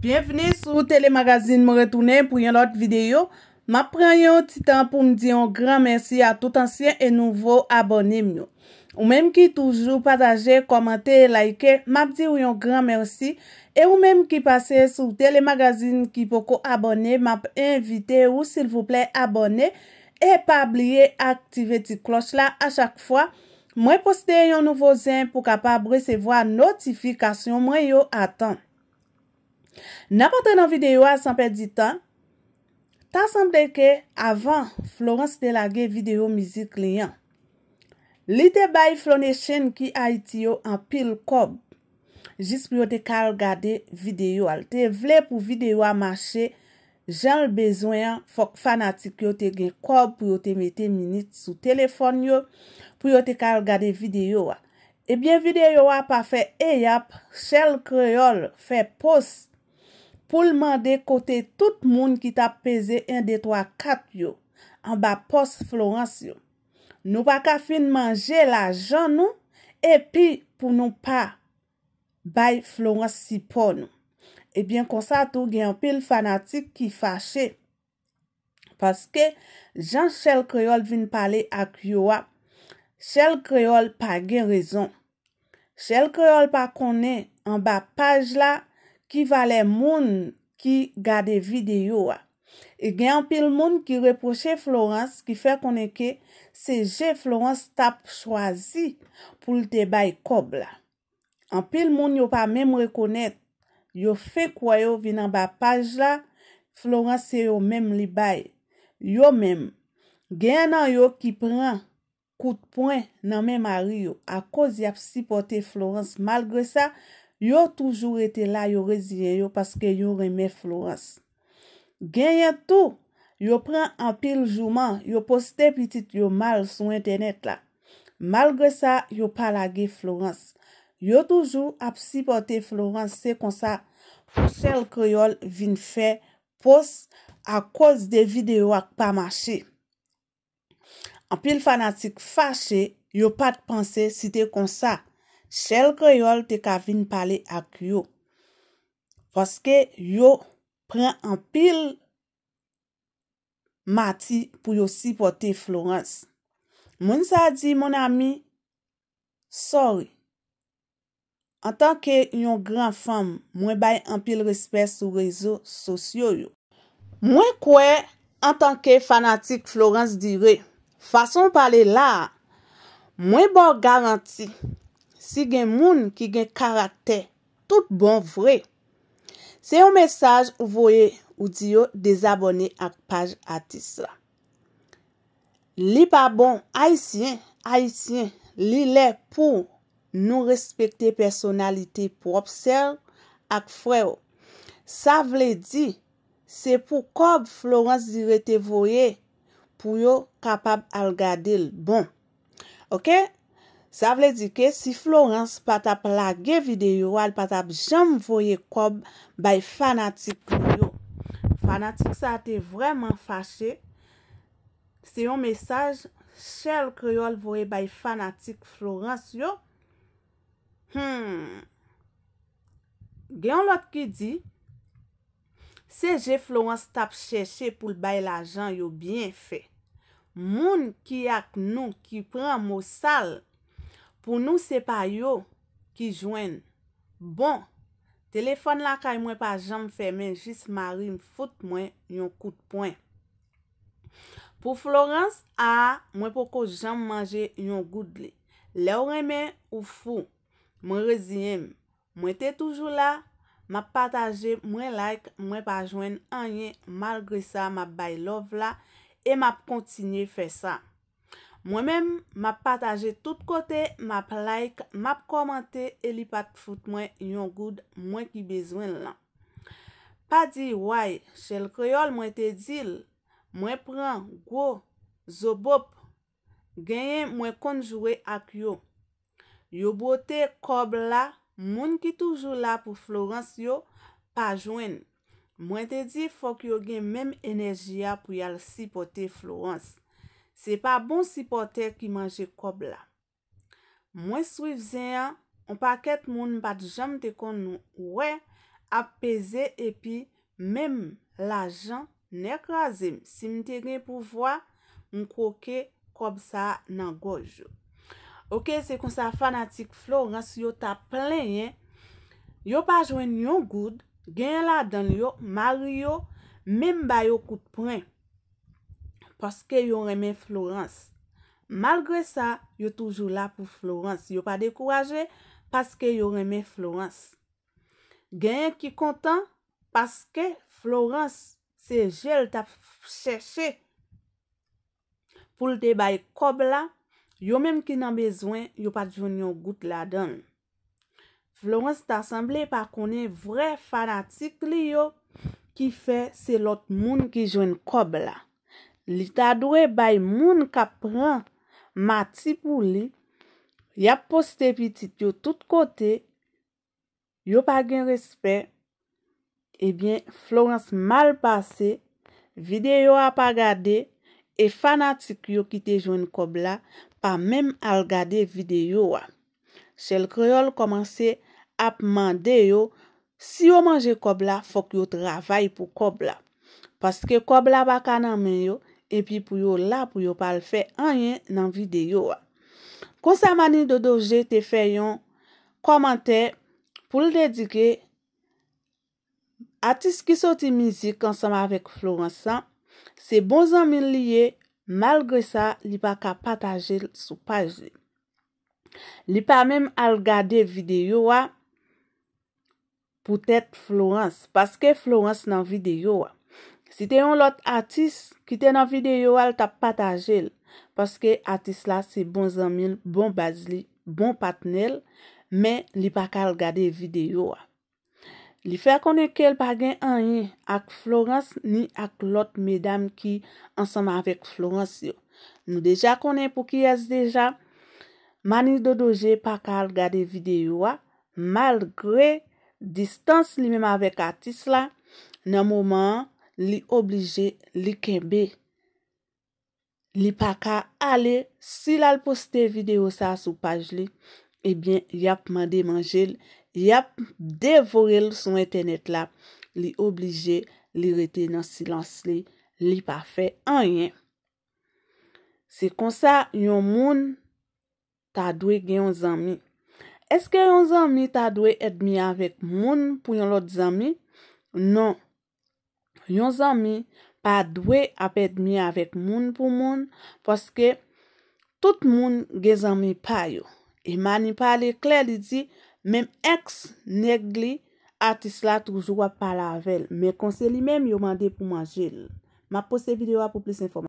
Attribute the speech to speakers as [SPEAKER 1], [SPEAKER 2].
[SPEAKER 1] Bienveni sou telemagazin mwen retounen pou yon lot videyo. Mwen pren yon titan pou mdi yon gran mersi a tout ansyen e nouvo abonem nou. Ou menm ki toujou pataje, komante, laike, mwenm di yon gran mersi. E ou menm ki pase sou telemagazin ki poko abonem, mwenm invite ou silvouple abonem. E pa bliye aktive ti klos la a chak fwa. Mwen poste yon nouvo zin pou kapab resevo a notifikasyon mwen yon atan. N apote nan videyo a sanpe di tan, ta sanpe de ke avan Florence Delage videyo mizi kliyan. Li te bayi flone chen ki a iti yo an pil kob, jis pou yo te kal gade videyo al. Te vle pou videyo a mache jan l bezwen fok fanatik yo te gen kob pou yo te mete minute sou telefon yo pou yo te kal gade videyo a. Ebyen eh videyo a pa fe eyap, eh chel kreol, fe post. pou l mande kote tout moun ki ta peze 1, 2, 3, 4 yo, an ba post Florence yo. Nou pa ka fin manje la jan nou, epi pou nou pa bay Florence si pon nou. Ebyen konsa tou gen apil fanatik ki fache, paske jan chel kreol vin pale ak yowa, chel kreol pa gen rezon, chel kreol pa konen an ba paj la, ki vale moun ki gade videyo a. E gen an pil moun ki reproche Florence, ki fe koneke se je Florence tap chwazi pou lte bay kob la. An pil moun yo pa mem rekonet, yo fe kwayo vi nan ba paj la, Florence se yo mem li bay. Yo mem, gen nan yo ki pran koutpon nan mem ari yo, a kozi ap sipote Florence malgre sa, Yo toujou ete la yo reziye yo paske yo reme Florence. Ganyan tou, yo pren an pil juman, yo poste pitit yo mal sou internet la. Malgre sa, yo palage Florence. Yo toujou ap sipote Florence se konsa, pou sel kriol vin fe pos a kouz de videyo ak pa mache. An pil fanatik fache, yo pat pense si te konsa. chèl kre yol te kavin pale ak yo, poske yo pren anpil mati pou yo sipote Florence. Mwen sa di, moun ami, sorry, an tanke yon gran fam, mwen bay anpil respes sou rezo sosyo yo. Mwen kwe, an tanke fanatik Florence dire, fason pale la, mwen bo garanti, Si gen moun ki gen karakter tout bon vre, se yo mesaj ou voye ou di yo desabone ak page atis la. Li pa bon, aisyen, aisyen, li le pou nou respekte personalite pou obsel ak freyo. Sa vle di, se pou kob Florence direte voye pou yo kapab algade l bon. Ok? Sa vle di ke si Florence patap lage videyo al patap jom voye kob bay fanatik krio. Fanatik sa ate vreman fache. Se yon mesaj, chel krio al voye bay fanatik Florence yo. Hmm. Gen lot ki di. Se je Florence tap cheshe pou l bay la jan yo bien fe. Moun ki ak nou ki pran mou sal. Pou nou se pa yo ki jwen. Bon, telefon la kay mwen pa jam fèmen jis mari mfout mwen yon kout pwen. Pou Florence a, mwen poko jam manje yon goud li. Le ou remen ou fou, mwen rezi yem. Mwen te toujou la, mwen pataje mwen like, mwen pa jwen anye malgre sa mwen bay love la e mwen ap kontinye fè sa. Mwen men, map pataje tout kote, map like, map komante, elipat foute mwen yon goud mwen ki bezwen lan. Pa di, way, chel kreol mwen te dil, mwen pran, go, zo bop, genyen mwen konjouwe ak yo. Yo bote kob la, moun ki toujou la pou Florence yo, pa jwen. Mwen te di, fok yo gen menm enerji ya pou yal si pote Florence. Se pa bon sipote ki manje kob la. Mwen swif zeyan, on pa ket moun pat jam te kon nou we, ap peze epi, mem la jan nek razem. Sim te gen pou vwa, mwen koke kob sa nan goj yo. Ok, se kon sa fanatik flou, ran si yo ta plen ye, yo pa jwen yon goud, gen la dan yo, mar yo, mem ba yo kout pren. Paske yon remen Florence. Malgre sa, yon toujou la pou Florence. Yon pa dekouraje, paske yon remen Florence. Gen yon ki kontan, paske Florence se jel ta cheshe. Poul te baye kob la, yon menm ki nan bezwen, yon pa joun yon gout la den. Florence ta asemble pa konen vre fanatik li yo ki fe se lot moun ki joun kob la. li ta dwe bay moun ka pran mati pou li, yap poste pitit yo tout kote, yo pa gen respen, ebyen Florence mal pase, videyo a pa gade, e fanatik yo ki te jwen Kobla, pa menm al gade videyo a. Che l kriol komanse ap mande yo, si yo manje Kobla, fok yo travay pou Kobla. Paske Kobla baka nan men yo, epi pou yo la pou yo pal fe anyen nan videyo a. Konsa mani do doje te fe yon komante pou l dedike atis ki soti mizik konsama vek Florence sa, se bon zanmin liye malgre sa li pa ka pataje sou page. Li pa menm al gade videyo a pou tèt Florence, paske Florence nan videyo a. Si te yon lot atis ki te nan videyo al tap patajel, paske atis la se bon zamin, bon bazli, bon patnel, men li pa kal gade videyo a. Li fe akone ke el pa gen anye ak Florence ni ak lot medam ki ansanman vek Florence yo. Nou deja konen pou ki yas deja, mani dodoje pa kal gade videyo a, malgre distans li menman vek atis la, nan mouman, li oblije li kembe. Li pa ka ale, si lal poste video sa sou paj li, ebyen yap mande manjel, yap devorel sou etenet lap, li oblije li rete nan silans li, li pa fe anyen. Se konsa, yon moun ta dwe gen yon zami. Eske yon zami ta dwe edmi avet moun pou yon lot zami? Non. Non. Yon zan mi pa dwe apet mi avek moun pou moun. Poske tout moun ge zan mi payo. E mani pale kler li di. Mem eks negli atis la toujwa pala avel. Me konse li mem yo mande pou manjel. Ma pose videwa pou plis informasyon.